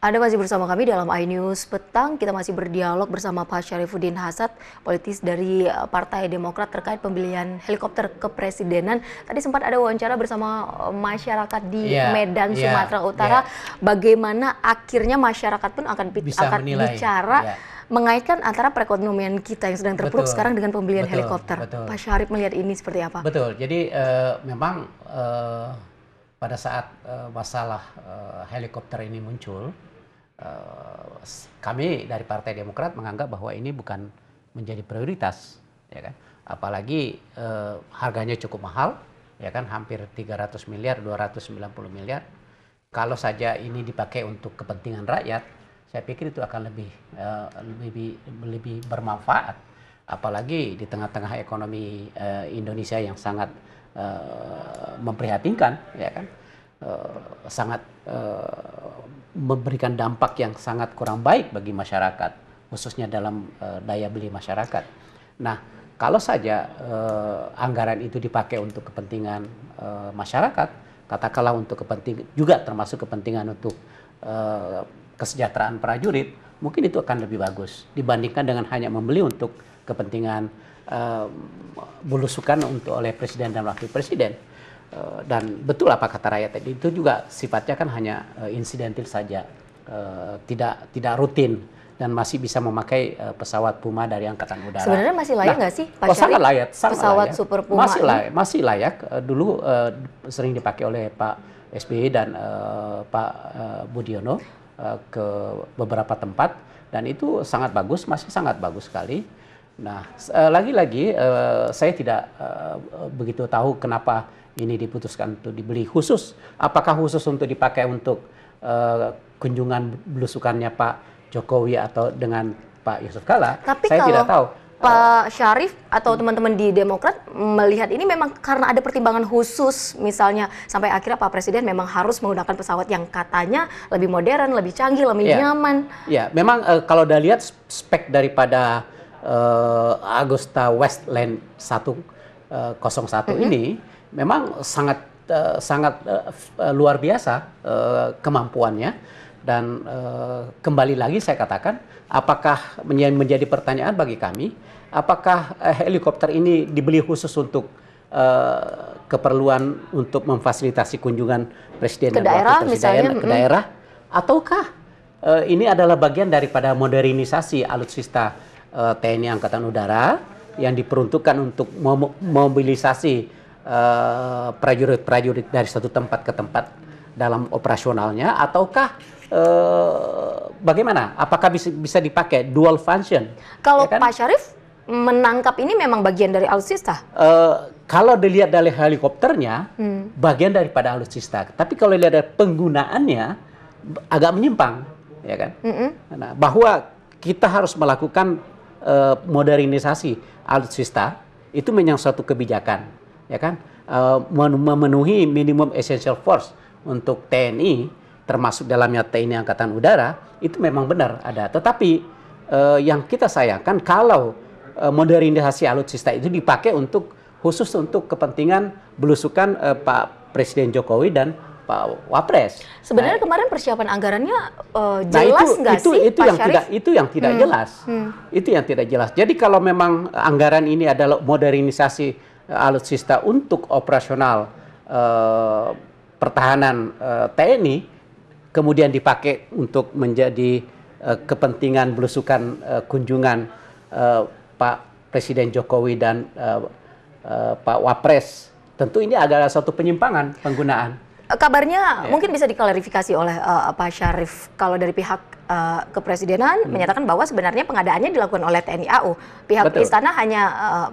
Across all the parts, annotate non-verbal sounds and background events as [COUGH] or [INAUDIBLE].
Anda masih bersama kami dalam iNews Petang. Kita masih berdialog bersama Pak Syarifuddin Hasad politis dari eh, Partai Demokrat terkait pembelian helikopter kepresidenan. Tadi sempat ada wawancara bersama eh, masyarakat di yeah, Medan, yeah, Sumatera iya. Utara. Yeah. Bagaimana akhirnya masyarakat pun akan, Bisa akan bicara yeah. mengaitkan antara perekonomian kita yang sedang terpuruk betul, sekarang dengan pembelian betul, helikopter. Betul. Pak Syarif melihat ini seperti apa? Betul. Jadi uh, memang uh, pada saat uh, masalah uh, helikopter ini muncul, Eh, kami dari Partai Demokrat menganggap bahwa ini bukan menjadi prioritas, ya kan? Apalagi uh, harganya cukup mahal, ya kan? Hampir 300 miliar, 290 miliar. Kalau saja ini dipakai untuk kepentingan rakyat, saya pikir itu akan lebih uh, lebih lebih bermanfaat apalagi di tengah-tengah ekonomi uh, Indonesia yang sangat uh, memprihatinkan ya kan uh, sangat uh, memberikan dampak yang sangat kurang baik bagi masyarakat khususnya dalam uh, daya beli masyarakat. Nah, kalau saja uh, anggaran itu dipakai untuk kepentingan uh, masyarakat, katakanlah untuk kepentingan juga termasuk kepentingan untuk uh, kesejahteraan prajurit, mungkin itu akan lebih bagus dibandingkan dengan hanya membeli untuk kepentingan uh, bulusukan untuk oleh presiden dan wakil presiden Eh, dan betul apa kata rakyat tadi itu juga sifatnya kan hanya uh, insidentil saja uh, tidak tidak rutin dan masih bisa memakai uh, pesawat Puma dari Angkatan Udara. Sebenarnya masih layak nah, nggak nah, sih? Pak oh, sangat layak. Sangat pesawat layak. Super Puma masih layak. Ini? Masih layak. Uh, dulu uh, sering dipakai oleh Pak SBY dan uh, Pak uh, Budiono uh, ke beberapa tempat dan itu sangat bagus, masih sangat bagus sekali. Nah, lagi-lagi uh, uh, saya tidak uh, begitu tahu kenapa ini diputuskan untuk dibeli khusus apakah khusus untuk dipakai untuk uh, kunjungan belusukannya Pak Jokowi atau dengan Pak Yusuf Kala Tapi saya tidak tahu Pak eh, Syarif atau teman-teman di Demokrat melihat ini memang karena ada pertimbangan khusus misalnya sampai akhirnya Pak Presiden memang harus menggunakan pesawat yang katanya lebih modern, lebih canggih, lebih yeah. nyaman. Ya, memang uh, kalau udah lihat spek daripada uh, Agusta Westland 101 uh, mm ini memang sangat eh, sangat eh, eh, luar biasa kemampuannya dan kembali lagi saya katakan apakah menjadi, pertanyaan bagi kami apakah helikopter ini dibeli khusus untuk keperluan untuk memfasilitasi kunjungan presiden ke daerah, wakil presiden misalnya, ke mm. daerah ataukah ini adalah bagian daripada modernisasi alutsista TNI Angkatan Udara yang diperuntukkan untuk mobilisasi Eh, prajurit-prajurit uh, dari satu tempat ke tempat dalam operasionalnya ataukah uh, bagaimana? Apakah bisa, bisa dipakai dual function? Kalau ya kan? Pak Syarif menangkap ini memang bagian dari alutsista? Uh, kalau dilihat dari helikopternya, hmm. bagian daripada alutsista. Tapi kalau dilihat dari penggunaannya, agak menyimpang, ya kan? Mm -hmm. Nah, bahwa kita harus melakukan uh, modernisasi alutsista itu menyangkut satu kebijakan ya kan uh, memenuhi minimum essential force untuk TNI termasuk dalamnya TNI Angkatan Udara itu memang benar ada tetapi uh, yang kita sayangkan kalau uh, modernisasi alutsista itu dipakai untuk khusus untuk kepentingan belusukan uh, Pak Presiden Jokowi dan Pak Wapres. Sebenarnya nah, kemarin persiapan anggarannya uh, jelas nggak nah sih itu, itu Pak yang tidak itu yang tidak hmm. jelas, hmm. itu yang tidak jelas. Jadi kalau memang anggaran ini adalah modernisasi alutsista untuk operasional uh, pertahanan uh, eh, TNI kemudian dipakai untuk menjadi uh, kepentingan belusukan uh, kunjungan uh, Pak Presiden Jokowi dan uh, uh, Pak Wapres tentu ini adalah suatu penyimpangan penggunaan kabarnya ya. mungkin bisa diklarifikasi oleh uh, Pak Syarif kalau dari pihak uh, kepresidenan hmm. menyatakan bahwa sebenarnya pengadaannya dilakukan oleh TNI AU. Pihak Betul. istana hanya uh,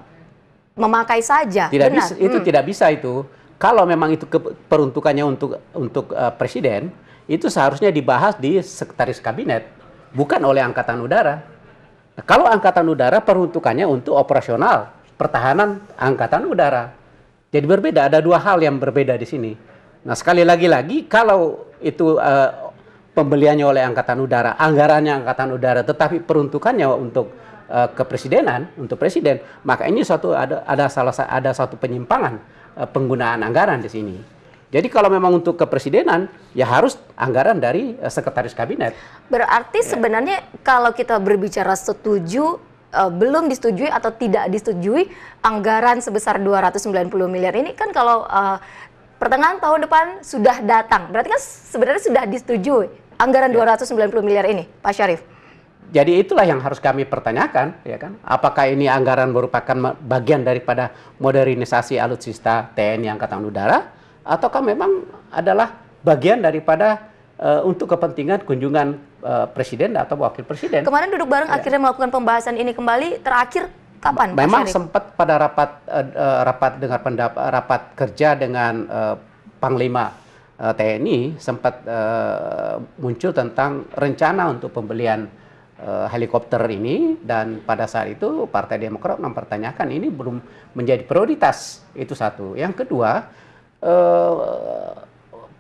memakai saja. Tidak benar. bisa, itu hmm. tidak bisa itu. Kalau memang itu ke, peruntukannya untuk untuk uh, presiden, itu seharusnya dibahas di sekretaris kabinet, bukan oleh angkatan udara. Nah, kalau angkatan udara peruntukannya untuk operasional pertahanan angkatan udara. Jadi berbeda, ada dua hal yang berbeda di sini. Nah, sekali lagi lagi kalau itu uh, pembeliannya oleh angkatan udara, anggarannya angkatan udara, tetapi peruntukannya untuk uh, kepresidenan untuk presiden, maka ini suatu ada ada salah ada satu penyimpangan uh, penggunaan anggaran di sini. Jadi kalau memang untuk kepresidenan ya harus anggaran dari uh, sekretaris kabinet. Berarti ya. sebenarnya kalau kita berbicara setuju belum disetujui atau tidak disetujui anggaran sebesar 290 miliar ini kan kalau uh, pertengahan tahun depan sudah datang. Berarti kan sebenarnya sudah disetujui anggaran ya. 290 miliar ini, Pak Syarif jadi itulah yang harus kami pertanyakan, ya kan? Apakah ini anggaran merupakan bagian daripada modernisasi alutsista TNI Angkatan Udara, ataukah memang adalah bagian daripada uh, untuk kepentingan kunjungan uh, presiden atau wakil presiden? Kemarin duduk bareng, ya. akhirnya melakukan pembahasan ini kembali. Terakhir kapan? Memang sempat pada rapat uh, rapat dengan pendapat rapat kerja dengan uh, Panglima TNI sempat uh, muncul tentang rencana untuk pembelian Eh, helikopter ini dan pada saat itu Partai Demokrat mempertanyakan ini belum menjadi prioritas itu satu. Yang kedua eh,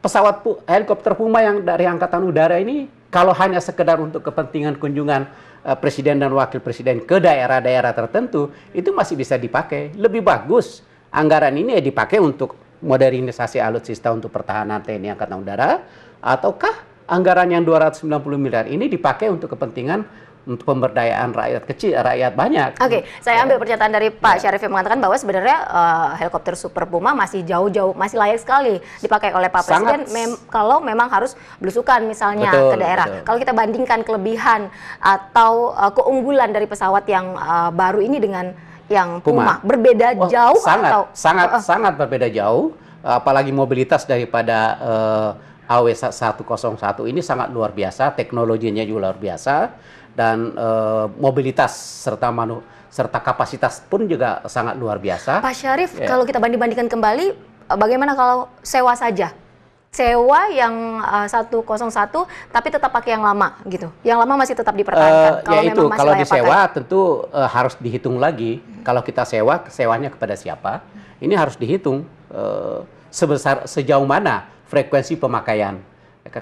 pesawat pu helikopter Puma yang dari Angkatan Udara ini kalau hanya sekedar untuk kepentingan kunjungan eh, presiden dan wakil presiden ke daerah-daerah tertentu itu masih bisa dipakai lebih bagus anggaran ini ya dipakai untuk modernisasi alutsista untuk pertahanan TNI Angkatan Udara ataukah anggaran yang 290 miliar ini dipakai untuk kepentingan untuk pemberdayaan rakyat kecil, rakyat banyak. Oke, okay, saya ya. ambil pernyataan dari Pak ya. Syarif yang mengatakan bahwa sebenarnya uh, helikopter Super Puma masih jauh-jauh, masih layak sekali dipakai oleh Pak Sangat Presiden mem kalau memang harus belusukan misalnya betul, ke daerah. Betul. Kalau kita bandingkan kelebihan atau uh, keunggulan dari pesawat yang uh, baru ini dengan yang Puma, Puma berbeda oh, jauh sangat, atau sangat uh, sangat berbeda jauh apalagi mobilitas daripada uh, AW101 ini sangat luar biasa, teknologinya juga luar biasa dan e, mobilitas serta manu serta kapasitas pun juga sangat luar biasa. Pak Syarif, yeah. kalau kita banding-bandingkan kembali, eh, bagaimana kalau sewa saja? Sewa yang uh, eh, 101 tapi tetap pakai yang lama gitu. Yang lama masih tetap dipertahankan. Uh, kalau ya itu, kalau disewa pakai. tentu uh, harus dihitung lagi. Hmm. Kalau kita sewa, sewanya kepada siapa? Ini harus dihitung uh, sebesar sejauh mana frekuensi pemakaian.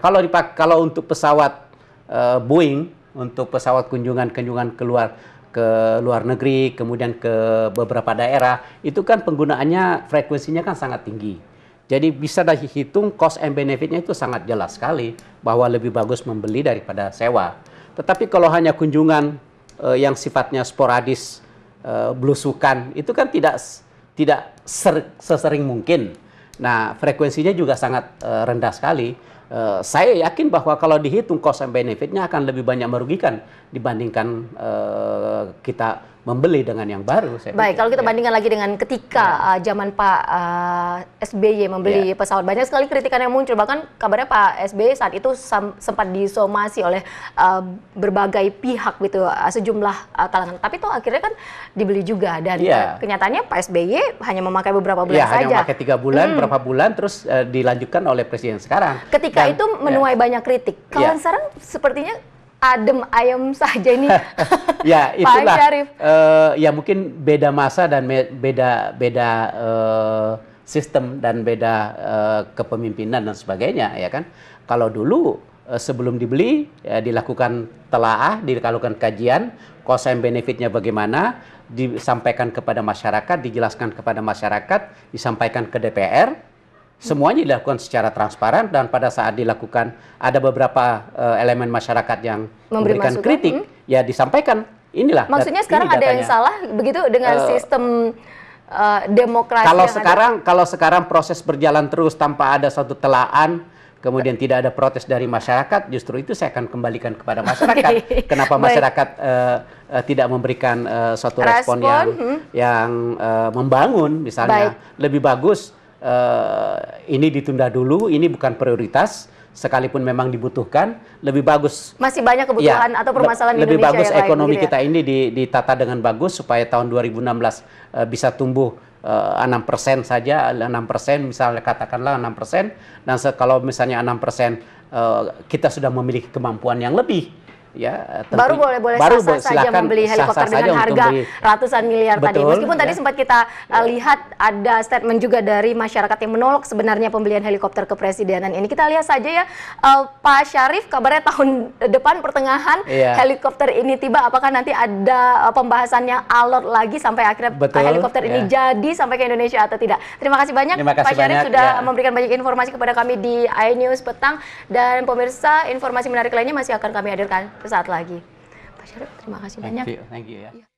Kalau dipak kalau untuk pesawat uh, Boeing, untuk pesawat kunjungan-kunjungan keluar ke luar negeri, kemudian ke beberapa daerah, itu kan penggunaannya frekuensinya kan sangat tinggi. Jadi bisa dihitung cost and benefitnya itu sangat jelas sekali bahwa lebih bagus membeli daripada sewa. Tetapi kalau hanya kunjungan uh, yang sifatnya sporadis, uh, blusukan, itu kan tidak tidak ser, sesering mungkin Nah, frekuensinya juga sangat uh, rendah sekali. Uh, saya yakin bahwa kalau dihitung cost and benefitnya akan lebih banyak merugikan dibandingkan uh, kita membeli dengan yang baru. Saya Baik, pikir. kalau kita ya. bandingkan lagi dengan ketika ya. uh, zaman Pak uh, SBY membeli ya. pesawat, banyak sekali kritikan yang muncul. Bahkan kabarnya Pak SBY saat itu sempat disomasi oleh uh, berbagai pihak gitu, uh, sejumlah uh, kalangan. Tapi itu akhirnya kan dibeli juga dan ya. Uh, kenyataannya Pak SBY hanya memakai beberapa bulan ya, saja. Hanya memakai tiga bulan, hmm. berapa bulan, terus uh, dilanjutkan oleh presiden sekarang. Ketika dan, itu ya. menuai ya. banyak kritik. Kalau ya. sekarang sepertinya adem ayam saja ini. [LAUGHS] ya, itulah. Pak Syarif. Uh, ya mungkin beda masa dan beda beda uh, sistem dan beda uh, kepemimpinan dan sebagainya ya kan. Kalau dulu uh, sebelum dibeli ya, dilakukan telaah, dilakukan kajian, cost and benefitnya bagaimana, disampaikan kepada masyarakat, dijelaskan kepada masyarakat, disampaikan ke DPR Semuanya dilakukan secara transparan dan pada saat dilakukan ada beberapa uh, elemen masyarakat yang Memberi memberikan masukan. kritik, hmm? ya disampaikan. Inilah. Maksudnya sekarang ini ada yang salah begitu dengan uh, sistem uh, demokrasi. Kalau sekarang ada. kalau sekarang proses berjalan terus tanpa ada satu telaan, kemudian tidak ada protes dari masyarakat, justru itu saya akan kembalikan kepada [LAUGHS] masyarakat. Okay. Kenapa masyarakat uh, uh, tidak memberikan uh, suatu respon, respon yang hmm. yang uh, membangun misalnya Baik. lebih bagus uh, ini ditunda dulu, ini bukan prioritas, sekalipun memang dibutuhkan, lebih bagus. Masih banyak kebutuhan ya, atau permasalahan lebih Indonesia bagus ya, ekonomi gitu ya? kita ini ditata dengan bagus supaya tahun 2016 uh, eh, bisa tumbuh eh, enam persen saja, enam persen misalnya katakanlah enam persen, dan kalau misalnya enam persen uh, kita sudah memiliki kemampuan yang lebih ya tentu, baru boleh boleh baru sah, -sah saja membeli helikopter sah -sah dengan harga ratusan miliar Betul, tadi. Meskipun ya. tadi sempat kita uh, lihat ada statement juga dari masyarakat yang menolak sebenarnya pembelian helikopter kepresidenan ini. Kita lihat saja ya uh, Pak Syarif kabarnya tahun depan pertengahan ya. helikopter ini tiba apakah nanti ada uh, eh, pembahasan alot lagi sampai akhirnya Betul, helikopter ya. ini jadi sampai ke Indonesia atau tidak. Terima kasih banyak Terima kasih Pak Syarif sudah ya. memberikan banyak informasi kepada kami di iNews petang dan pemirsa informasi menarik lainnya masih akan kami hadirkan sesaat lagi Pak Syarif terima kasih thank banyak you, thank you ya iya.